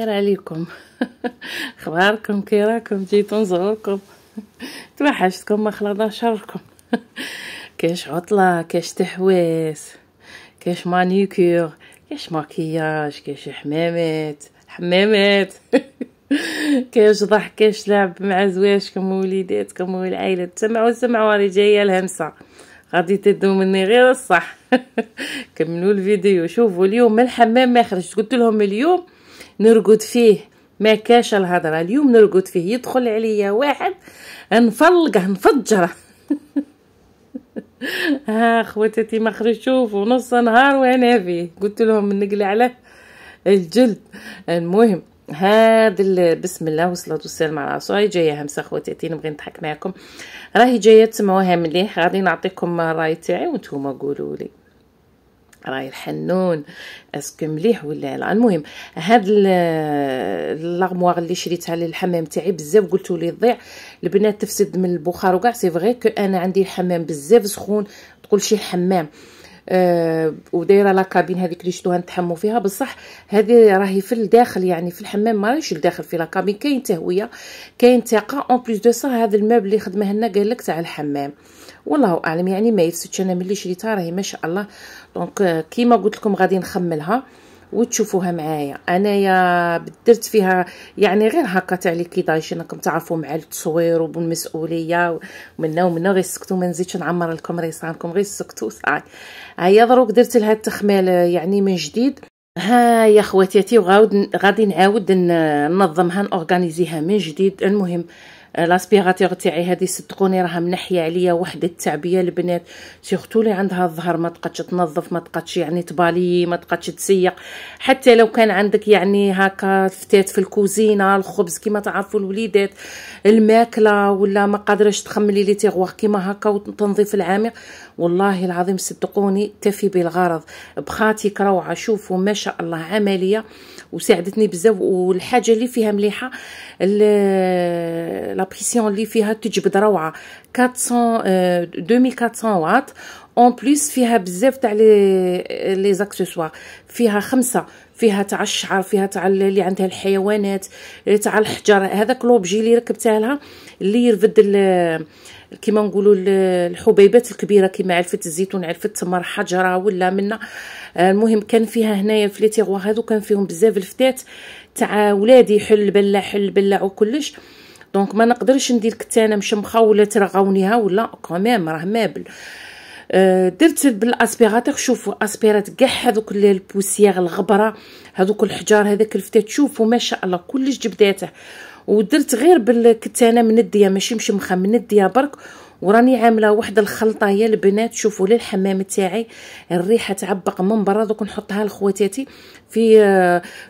خير عليكم اخباركم كي راكم جيتو نزوركم توحشتكم ما خلاص شركم كاش عطله كاش تحواس كاش مانيكور كاش ماكياج كاش حمامات حمامات كاش ضحك كاش لعب مع زواجكم ووليداتكم والعائله تسمعوا سمعوا راني جايه الهمسه غادي تدو مني غير الصح كملوا الفيديو شوفوا اليوم من الحمام ما خرجت قلت لهم اليوم نرقد فيه ما كاش الهضره اليوم نرقد فيه يدخل عليا واحد نفلقه نفجره ها خواتاتي ما خرج شوفوا نص نهار وانا فيه قلت لهم نقلع على الجلد المهم هذا بسم الله والصلاه والسلام على رسول الله جايه همسه خواتاتي نبغي نضحك معكم راهي جايه تسمعوها مليح غادي نعطيكم الراي تاعي وانتم قولوا لي راي حنون اسكو مليح ولا لا المهم هاد لارموار اللي شريتها للحمام تاعي بزاف قلتو لي تضيع البنات تفسد من البخار وكاع سي فغي كو انا عندي الحمام بزاف سخون تقول شي حمام آه، ودايره لاكابين هذيك اللي شتوها نتحموا فيها بصح هذه راهي في الداخل يعني في الحمام ما راهيش الداخل في لاكابين كاين تهويه كاين تاقه اون بليس دو سا هذا الماب اللي خدمه لنا قال لك تاع الحمام والله اعلم يعني ما يفسدش انا ملي شريتها راهي ما شاء الله دونك آه، كيما قلت لكم غادي نخملها وتشوفوها معايا انايا درت فيها يعني غير هكا تاع لي كيدايش انكم تعرفوا مع التصوير وبالمسؤوليه ومنا ومنا غير سكتوا ما نزيدش نعمر لكم ريصانكم غير سكتوا صاي هيا دروك درت لها التخميل يعني من جديد ها يا خواتاتي وغادي غادي نعاود ننظمها نورغانيزيها من جديد المهم لاسبيراتور تاعي هذه صدقوني راها منحيه عليا وحده التعبيه البنات سورتو اللي عندها الظهر ما تقدش تنظف ما تقدش يعني تبالي ما تقدش تسيق حتى لو كان عندك يعني هكا فتات في الكوزينه الخبز كيما تعرفوا الوليدات الماكله ولا ما قادرش تخملي لي تيغوار كيما هكا وتنظيف العامق والله العظيم صدقوني تفي بالغرض بخاتيك روعه شوفوا ما شاء الله عمليه وساعدتني بزاف والحاجه اللي فيها مليحه لابريسيون اللي فيها تجبد روعه 400 2400 واط اون بليس فيها بزاف تاع لي لي زاكسيسوار فيها خمسه فيها تاع الشعر فيها تاع اللي عندها الحيوانات تاع الحجر هذاك لوبجي اللي ركبتها لها اللي يرفد كيما نقولوا الحبيبات الكبيره كيما علفه الزيتون علفه التمر حجره ولا منا المهم كان فيها هنايا في لي تيغوا هذو كان فيهم بزاف الفتات تاع ولادي حل بلا حل بلا وكلش دونك ما نقدرش ندير كتانه مشمخه ولا ترغونيها ولا كوميم راه مابل درت بالاسبيغاتور شوفوا اسبيرات كاع هذوك البوسيير الغبره هذوك الحجار هذاك الفتات شوفوا ما شاء الله كلش جبداته ودرت غير بالكتانه منديه ماشي مشمخه منديه برك وراني عامله واحد الخلطه يا البنات شوفوا لي الحمام تاعي الريحه تعبق من برا دوك نحطها لخواتاتي في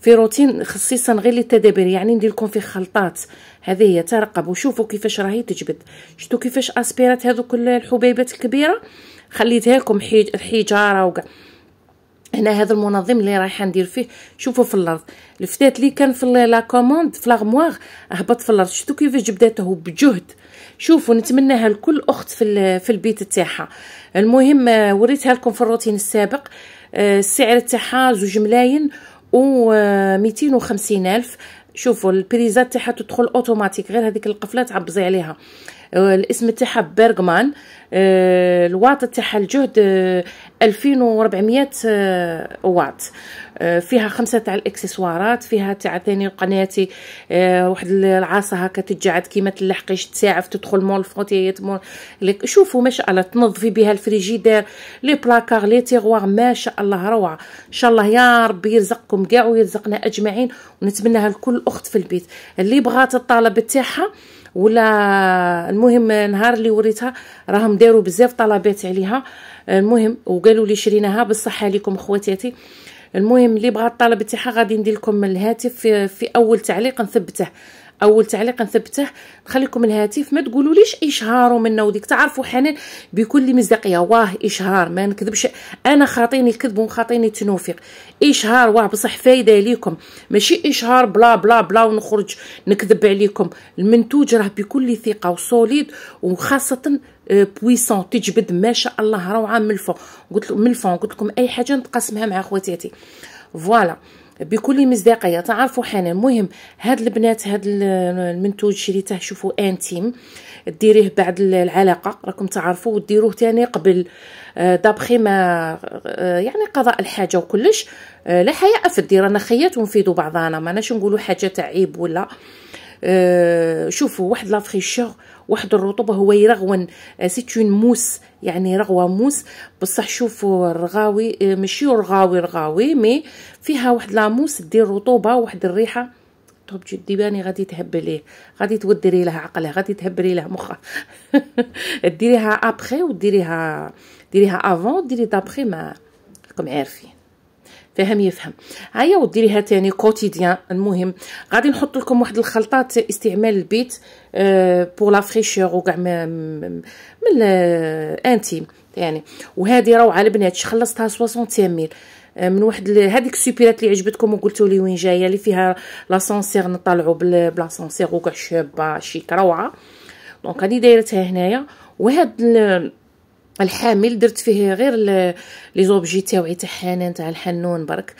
في روتين خصيصا غير للتدابير يعني ندير لكم في خلطات هذه هي ترقبوا شوفوا كيفاش راهي تجبد شفتوا كيفاش اسبيرات هذوك الحبيبات الكبيره خليتها لكم حجاره وكاع هنا هذا المنظم اللي رايحه ندير فيه شوفوا في الارض الفتات اللي كان في لا كوموند في لاغموار هبط في الارض شفتوا كيفاش جبداته بجهد شوفوا نتمناها لكل اخت في في البيت تاعها المهم آه، وريتها لكم في الروتين السابق آه، السعر تاعها زوج ملاين و آه، وخمسين الف شوفوا البريزات تاعها تدخل اوتوماتيك غير هذيك القفله تعبزي عليها آه، الاسم تاعها بيرغمان آه، الواط تاعها الجهد 2400 آه، واط فيها خمسه تاع الاكسسوارات فيها تاع ثاني قناتي واحد العاصه هكا تجعد كيما تلحقيش تساعف تدخل مول فوتيات مول لك شوفوا ما شاء الله تنظفي بها الفريجيدير لي بلاكار لي تيغوار ما شاء الله روعه ان شاء الله يا ربي يرزقكم كاع ويرزقنا اجمعين ونتمنها لكل اخت في البيت اللي بغات الطلب تاعها ولا المهم نهار اللي وريتها راهم داروا بزاف طلبات عليها المهم وقالوا لي شريناها بالصحه لكم خواتاتي المهم اللي بغى الطلب تاعها غادي ندير لكم الهاتف في, في اول تعليق نثبته اول تعليق نثبته نخليكم الهاتف ما تقولوا ليش اشهار ومنه وديك تعرفوا حنان بكل مصداقيه واه اشهار ما نكذبش انا خاطيني الكذب وخاطيني التنوفيق اشهار واه بصح فايده ليكم ماشي اشهار بلا بلا بلا ونخرج نكذب عليكم المنتوج راه بكل ثقه وسوليد وخاصه بويسون آه، تجبد ما شاء الله روعه من الفون قلت لكم من الفوق قلت لكم اي حاجه نتقاسمها مع خواتاتي فوالا voilà. بكل مصداقيه تعرفوا حنا المهم هاد البنات هاد المنتوج شريته شوفوا انتيم ديريه بعد العلاقه راكم تعرفوا وديروه تاني قبل آه، دابخي ما آه، يعني قضاء الحاجه وكلش آه، لا حياء في الدير انا خيات ونفيدوا بعضنا ما نقولوا حاجه تعيب ولا آه، شوفوا واحد لا فريشور واحد الرطوبه هو يرغون سيتون آه، موس يعني رغوه موس بصح شوفوا الرغاوي آه، ماشي رغاوي رغاوي مي فيها واحد لا موس دير رطوبه واحد الريحه طب ديباني غادي تهبليه غادي توديري لها عقله غادي تهبري له مخه ديريها ابخي وديريها ديريها افون ديري دابخي ما راكم عارفين فهم يفهم هيا وديريها تاني كوتيديان المهم غادي نحط لكم واحد الخلطات استعمال البيت بور لا فريشور وكاع من انتيم يعني وهذه روعه البنات خلصتها 60 تميل آه، من واحد هذيك السوبيرات اللي عجبتكم وقلتوا لي وين جايه اللي فيها لاسونسير نطلعوا بلاسونسير وكاع شابه شيك روعه دونك هذه دايرتها هنايا وهاد الحامل درت فيه غير لي زوبجي تاوعي تاع حنان تاع الحنون برك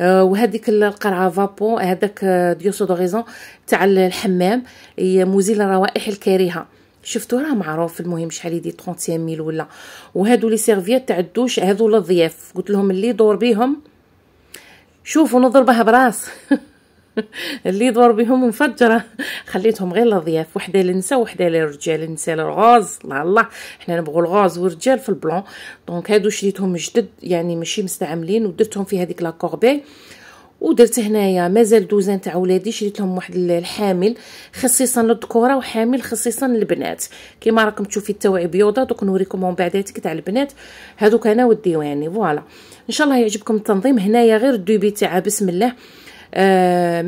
آه، وهذيك القرعه فابو هذاك ديوسودوريزون آه، تاع الحمام هي مزيل الروائح الكريهه شفتو راه معروف المهم شحال يدي 30 ميل ولا وهادو لي سيرفيات تاع الدوش هادو للضياف قلت لهم اللي دور بيهم شوفوا نضربه براس اللي يدور بهم مفجره خليتهم غير لضياف وحده للنساء وحده للرجال النساء للغاز الله الله حنا نبغوا الغاز والرجال في البلون دونك هادو شريتهم جدد يعني ماشي مستعملين ودرتهم في هذيك لا ودرت هنايا مازال دوزان تاع ولادي شريت لهم واحد الحامل خصيصا للذكوره وحامل خصيصا للبنات كيما راكم تشوفي التوعي بيوضه دوك نوريكم من بعداتك تاع البنات هذوك انا والديواني فوالا ان شاء الله يعجبكم التنظيم هنايا غير الدوبي تاع بسم الله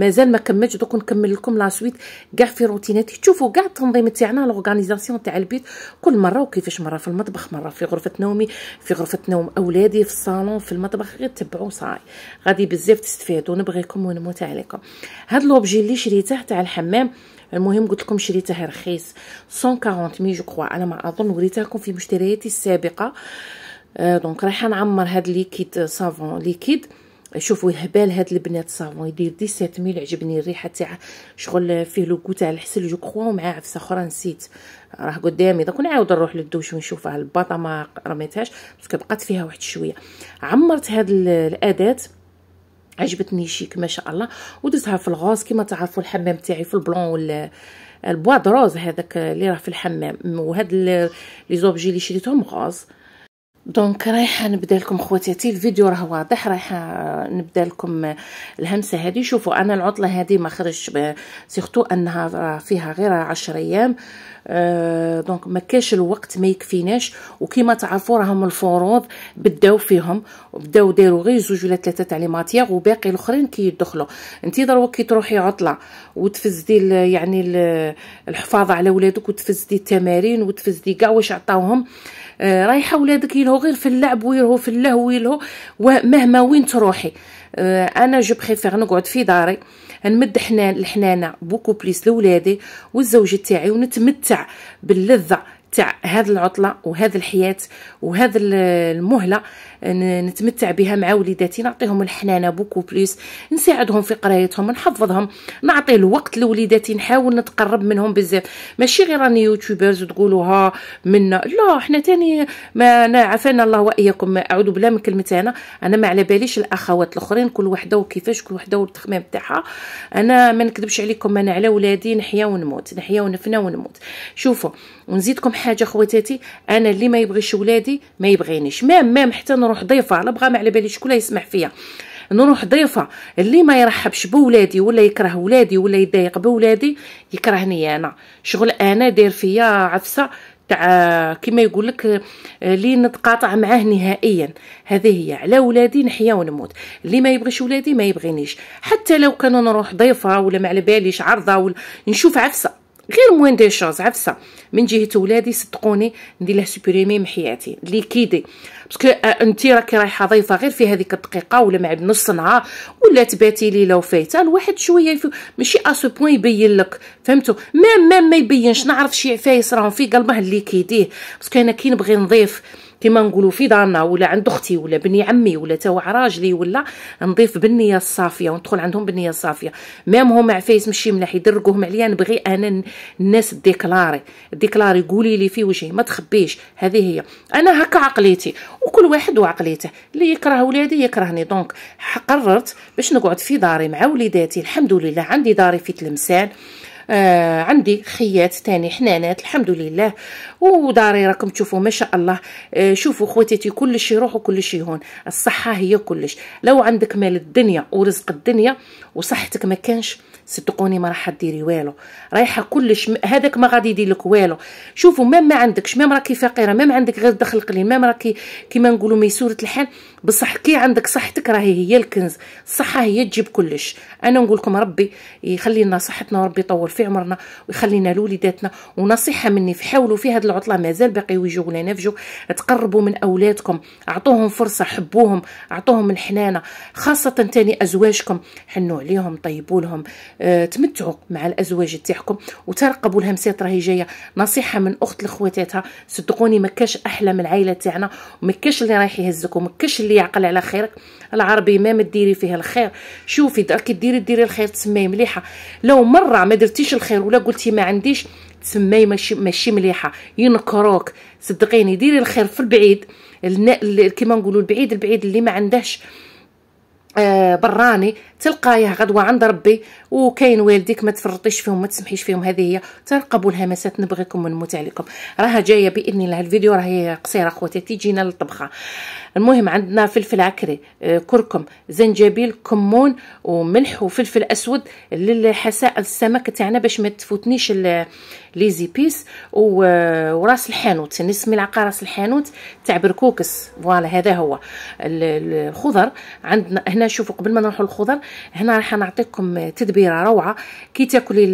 مازال آه، ما كملتش دوك نكمل لكم لاسويت كاع في روتيناتي تشوفوا كاع التنظيم تاعنا لوغانيزاسيون تاع البيت كل مره وكيفاش مره في المطبخ مره في غرفه نومي في غرفه نوم اولادي في الصالون في المطبخ غير تبعوا صاي غادي بزاف تستفادوا نبغيكم ونموت عليكم هاد لوبجي اللي شريته تاع الحمام المهم قلت لكم شريته رخيص 140 مي جو كوا على ما اظن وريتهكم في مشترياتي السابقه آه دونك رايحه نعمر هاد ليكيد صافون ليكيد شوفوا هبال هاد البنات صافون يدير 17 ميل عجبني الريحه تاع شغل فيه لوكو تاع الحسل جو كخوا ومع عفسه اخرى نسيت راه قدامي دوك نعاود نروح للدوش ونشوفها الباطا ما رميتهاش باسكو بقات فيها واحد شويه عمرت هاد الاداه عجبتني شيك ما شاء الله ودرتها في الغوز كما تعرفوا الحمام تاعي في البلون ولا البوا دروز هذاك اللي راه في الحمام وهاد لي زوبجي اللي شريتهم غاز دونك رايحه نبدا لكم خواتاتي الفيديو راه واضح رايحه نبدا لكم الهمسه هذه شوفوا انا العطله هذه ما خرجتش سيغتو انها فيها غير 10 ايام أه دونك ما كاش الوقت ما يكفيناش وكيما تعرفوا راهم الفروض بداو فيهم وبداو داروا غير زوج ولا ثلاثه تاع لي ماتيغ وباقي الاخرين كيدخلوا انت دروك كي تروحي عطله وتفزدي يعني الحفاظه على ولادك وتفزدي التمارين وتفزدي كاع واش عطاوهم رايحه ولادك يلهو غير في اللعب ويلهو في اللهو ويلهو ومهما وين تروحي آه، انا جو بريفير نقعد في داري نمد حنان الحنانه بوكو بليس لولادي والزوج تاعي ونتمتع باللذه تاع هذه العطله وهذه الحياه وهذا المهله نتمتع بها مع وليداتي نعطيهم الحنانه بوكو بليس نساعدهم في قرايتهم نحفظهم نعطي الوقت لوليداتي نحاول نتقرب منهم بزاف ماشي غير راني يوتيوبرز وتقولوها منا لا حنا تاني ما عافانا الله واياكم اعوذ بالله من كلمه انا انا ما على باليش الاخوات الاخرين كل وحده وكيفاش كل وحده والتخمام تاعها انا ما نكذبش عليكم انا على ولادي نحيا ونموت نحيا ونفنى ونموت شوفوا ونزيدكم حاجه خواتاتي انا اللي ما يبغيش ولادي ديالي ما يبغينيش مام مام حتى نروح ضيفه لا بغى ما على بالي شكون يسمع فيا نروح ضيفه اللي ما يرحبش بولادي ولا يكره ولادي ولا يضايق بولادي يكرهني انا شغل انا داير فيا عفسه تاع كيما يقول لك اللي نتقاطع معاه نهائيا هذه هي على ولادي نحيا ونموت اللي ما يبغيش ولادي ما يبغينيش حتى لو كانوا نروح ضيفه ولا ما على باليش عرضه ولا نشوف عفسه غير موان دي شوز عفسه من جهه ولادي صدقوني ندير له سوبريمي من حياتي ليكيدي باسكو آه، انت راكي رايحه ضيفه غير في هذيك الدقيقه ولا مع نص نهار ولا تباتي ليله وفايته الواحد شويه ماشي ا سو بوين يبين لك فهمتوا ميم ميم ما يبينش نعرف شي عفايس راهم في قلبه اللي كيديه باسكو انا كي نبغي نضيف كما نقولوا في دارنا ولا عند اختي ولا بني عمي ولا تا راجلي ولا نضيف بالنيه الصافيه وندخل عندهم بالنيه الصافيه ميم هما عفايس مشي ملاح يدرقوهم عليا نبغي انا الناس ديكلاري ديكلاري قولي لي في وجهي ما تخبيش هذه هي انا هكا عقليتي وكل واحد وعقليته اللي يكره ولادي يكرهني دونك قررت باش نقعد في داري مع وليداتي الحمد لله عندي داري في تلمسان آه آه عندي خيات تاني حنانات الحمد لله وداري راكم تشوفوا ما شاء الله آه شوفوا خواتاتي كلش يروح وكلش يهون الصحه هي كلش لو عندك مال الدنيا ورزق الدنيا وصحتك ما كانش صدقوني ما راح ديري والو رايحه كلش هذاك ما غادي يدير لك والو شوفوا مام ما عندكش مام راكي فقيره مام عندك غير دخل قليل مام راكي كيما نقولوا ميسوره الحال بصح كي عندك صحتك راهي هي الكنز الصحه هي تجيب كلش انا نقول لكم ربي يخلي لنا صحتنا وربي يطول في عمرنا ويخلينا لوليداتنا ونصيحه مني حاولوا في هذه العطله مازال باقي ويجوا ولا نفجوا تقربوا من اولادكم اعطوهم فرصه حبوهم اعطوهم الحنانه خاصه تاني ازواجكم حنوا عليهم طيبوا لهم تمتعوا مع الازواج تاعكم وترقبوا الهمسات راهي جايه نصيحه من اخت لخواتاتها صدقوني ما كاش احلى من العائله تاعنا وما كاش اللي رايح يهزك وما كاش اللي يعقل على خيرك العربي ما مديري فيه الخير شوفي كي ديري ديري الخير تسمي مليحه لو مره ما درتيش الخير ولا قلتي ما عنديش تسمي ماشي ماشي مليحه ينكروك صدقيني ديري الخير في البعيد كيما نقولوا البعيد البعيد اللي ما عندهش آه براني تلقايه غدوه عند ربي وكاين والديك ما تفرطيش فيهم ما تسمحيش فيهم هذه هي ترقبوا الهمسات نبغيكم ونموت عليكم راها جايه باذن الله الفيديو راهي قصيره اخواتي تيجينا للطبخه المهم عندنا فلفل عكري آه، كركم زنجبيل كمون وملح وفلفل اسود للحساء السمكه تاعنا باش ما تفوتنيش لي زيبيس آه، وراس الحانوت نص ملعقه راس الحانوت تاع بركوكس فوالا هذا هو الخضر عندنا هنا شوفوا قبل ما نروحوا للخضر هنا راح نعطيكم تدبيره روعه كي تاكلي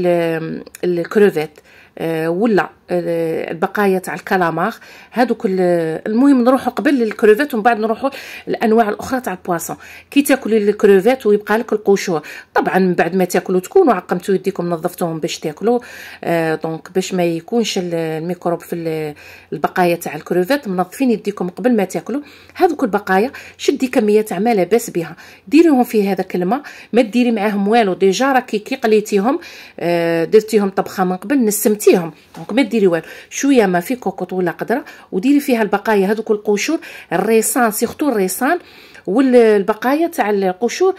الكروفيت آه، ولا البقايا تاع الكالامار هذوك المهم نروحوا قبل للكروفيت ومن بعد نروحوا الانواع الاخرى تاع البواسون كي تاكلوا الكروفيت ويبقى لك القشور طبعا من بعد ما تاكلوا تكونوا عقمتوا يديكم نظفتوهم باش تاكلوا آه دونك باش ما يكونش الميكروب في البقايا تاع الكروفيت منظفين يديكم قبل ما تاكلوا هذوك البقايا شدي كميه تاع ما لاباس بها ديريهم في هذاك الماء ما ديري معاهم والو ديجا راكي كي قليتيهم آه درتيهم طبخه من قبل نسمتيهم دونك ما ديري ديري والو شويه ما في كوكوط ولا قدره وديري فيها البقايا هذوك القشور الريسان سيختو الريسان والبقايا تاع القشور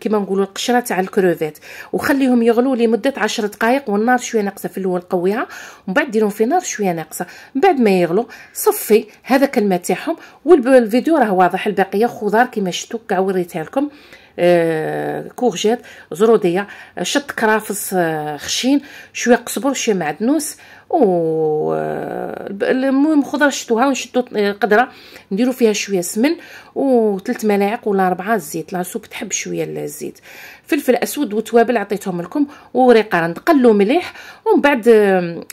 كيما نقولوا القشره تاع الكروفيت وخليهم يغلو لمده 10 دقائق والنار شويه ناقصه في الاول قويها ومن بعد ديرهم في نار شويه ناقصه من بعد ما يغلو صفي هذاك الماء تاعهم والفيديو راه واضح البقيه خضار كيما شفتوا كاع وريتها لكم آه، كورجيت زروديه شط كرافس آه، خشين شويه قزبر شويه معدنوس و آه، المهم خضره شتوها ونشدو آه، قدره نديرو فيها شويه سمن و تلت ملاعق ولا ربعة الزيت لاسوب تحب شويه الزيت فلفل اسود وتوابل عطيتهم لكم وريقه قلو مليح ومن بعد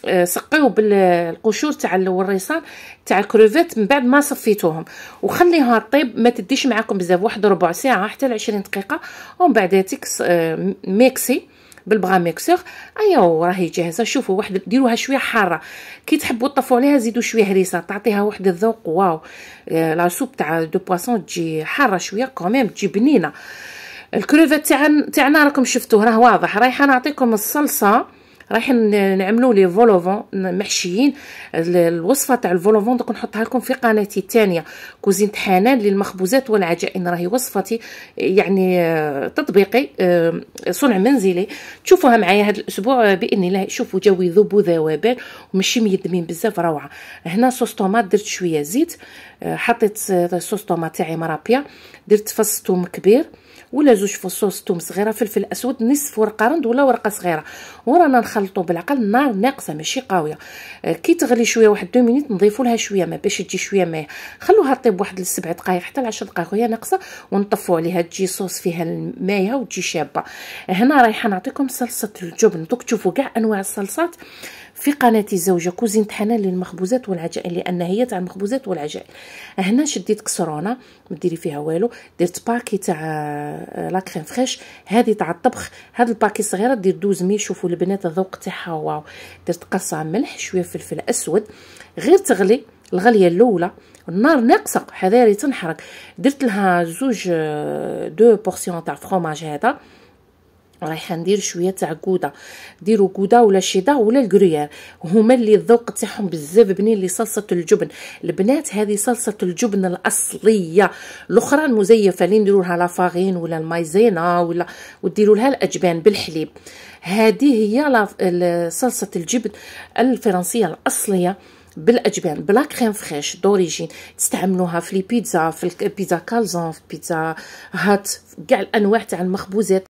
آه، سقيو بالقشور تاع الوريصان تاع الكروفيت من بعد ما صفيتوهم وخليها طيب ما تديش معاكم بزاف واحد ربع ساعه حتى لعشرين دقيقه ومن بعد هاتيك ميكسي بالبغا ميكسور ايوا راهي جاهزه شوفوا واحد ديروها شويه حاره كي تحبوا تطفوا عليها زيدوا شويه هريسه تعطيها واحد الذوق واو آه، لا سوب تاع دو بواسون تجي حاره شويه كوميم تجي بنينه الكروفيت تاعنا راكم شفتوه راه واضح رايحه نعطيكم الصلصه رايحين نعملوا لي فولوفون محشيين الوصفه تاع الفولوفون دوك نحطها لكم في قناتي الثانيه كوزينه حنان للمخبوزات والعجائن راهي وصفتي يعني آه، تطبيقي آه، صنع منزلي تشوفوها معايا هذا الاسبوع آه، باذن الله شوفوا جوي ذوب وذوبان ومشي ميدمين بزاف روعه هنا صوص طوماط درت شويه زيت حطيت صوص طوماط تاعي مرابيه درت فص ثوم كبير ولا زوج فصوص ثوم صغيره فلفل اسود نصف ورقه رند ولا ورقه صغيره ورانا نخلطو بالعقل نار ناقصه ماشي قاويه آه، كي تغلي شويه واحد دو مينيت نضيفوا لها شويه ما باش تجي شويه ما خلوها طيب واحد السبع دقائق حتى لعشر دقائق وهي ناقصه ونطفوا عليها تجي صوص فيها المايه وتجي شابه هنا رايحه نعطيكم صلصه الجبن دوك تشوفوا كاع انواع الصلصات في قناة الزوجة كوزينة حنان للمخبوزات والعجائن لأن هي تاع المخبوزات والعجائن هنا شديت كسرونة ما ديري فيها والو درت باكي تاع آه، لاكريم فريش هذه تاع الطبخ هاد الباكي الصغيرة دير دوز مي شوفوا البنات الذوق تاعها واو درت قصة ملح شوية فلفل أسود غير تغلي الغليه الاولى النار ناقصه حذاري تنحرق درت لها زوج آه، دو بورسيون تاع فروماج هذا رايحه ندير شويه تاع كوده ديروا كوده ولا شيدا ولا الكرويير هما اللي الذوق تاعهم بزاف بنين لصلصه صلصه الجبن البنات هذه صلصه الجبن الاصليه الاخرى المزيفه اللي نديروا لها لافارين ولا المايزينا ولا وديروا لها الاجبان بالحليب هذه هي صلصه الجبن الفرنسيه الاصليه بالاجبان بلا كريم فريش دوريجين تستعملوها في لي بيتزا في البيتزا كالزون في بيتزا هات كاع الانواع تاع المخبوزات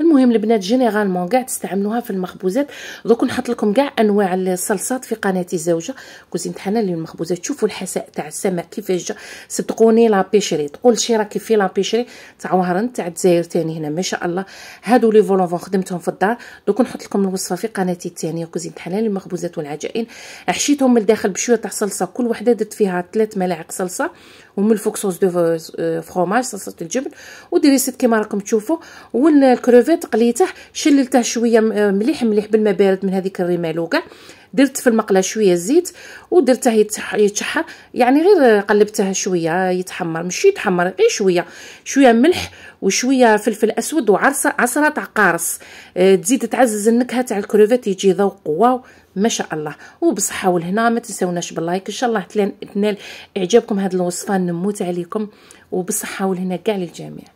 المهم البنات جينيرالمون كاع تستعملوها في المخبوزات دوك نحط لكم كاع انواع الصلصات في قناتي زوجه كوزينه حنان للمخبوزات المخبوزات شوفوا الحساء تاع السماء كيفاش جا صدقوني لا بيشري تقول شي راكي في لا بيشري تاع وهران تاع الجزائر تاني هنا ما شاء الله هادو لي فولونفون خدمتهم في الدار دوك نحط لكم الوصفه في قناتي الثانيه كوزينه حنان المخبوزات والعجائن حشيتهم من الداخل بشويه تاع صلصه كل وحده درت فيها ثلاث ملاعق صلصه ومن الفوق صوص دو آه، فروماج صلصه الجبن وديري سيت كيما راكم تشوفوا والكروفيت قليته شللته شويه آه، مليح مليح بالما بارد من هذيك الرمال وكاع درت في المقله شويه زيت ودرته يتشحر يعني غير قلبتها شويه يتحمر ماشي يتحمر غير شويه شويه ملح وشويه فلفل اسود وعصره عصره تاع قارص آه، تزيد تعزز النكهه تاع الكروفيت يجي ذوق واو ما شاء الله وبصحه والهنا ما تنساوناش باللايك ان شاء الله تنال اعجابكم هذه الوصفه نموت عليكم وبصحه والهنا كاع للجميع